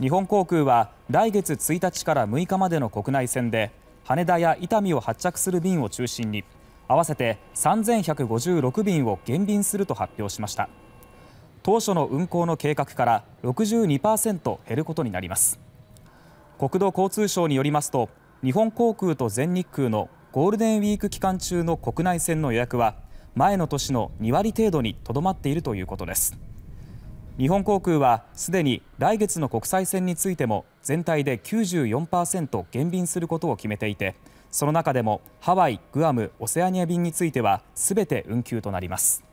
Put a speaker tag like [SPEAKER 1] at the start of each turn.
[SPEAKER 1] 日本航空は来月1日から6日までの国内線で羽田や伊丹を発着する便を中心に合わせて3156便を減便すると発表しました当初の運航の計画から62%減ることになります国土交通省によりますと日本航空と全日空のゴールデンウィーク期間中の国内線の予約は前の年の2割程度にとどまっているということです。日本航空はすでに来月の国際線についても全体で94%減便することを決めていてその中でもハワイ、グアム、オセアニア便については全て運休となります。